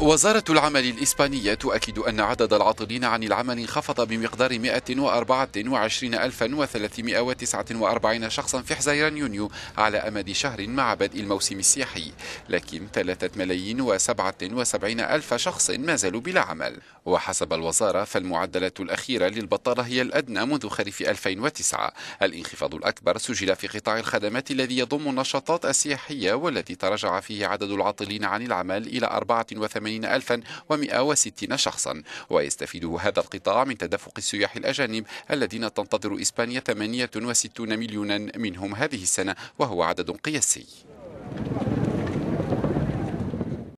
وزارة العمل الإسبانية تؤكد أن عدد العاطلين عن العمل انخفض بمقدار 124349 شخصا في حزيران يونيو على أمد شهر مع بدء الموسم السياحي لكن 3 ملايين و77 ألف شخص ما زالوا بلا عمل وحسب الوزارة فالمعدلات الأخيرة للبطالة هي الأدنى منذ خريف 2009 الانخفاض الأكبر سجل في قطاع الخدمات الذي يضم النشاطات السياحية والذي تراجع فيه عدد العاطلين عن العمل إلى 84 88160 شخصا ويستفيد هذا القطاع من تدفق السياح الأجانب الذين تنتظر إسبانيا 68 مليونا منهم هذه السنة وهو عدد قياسي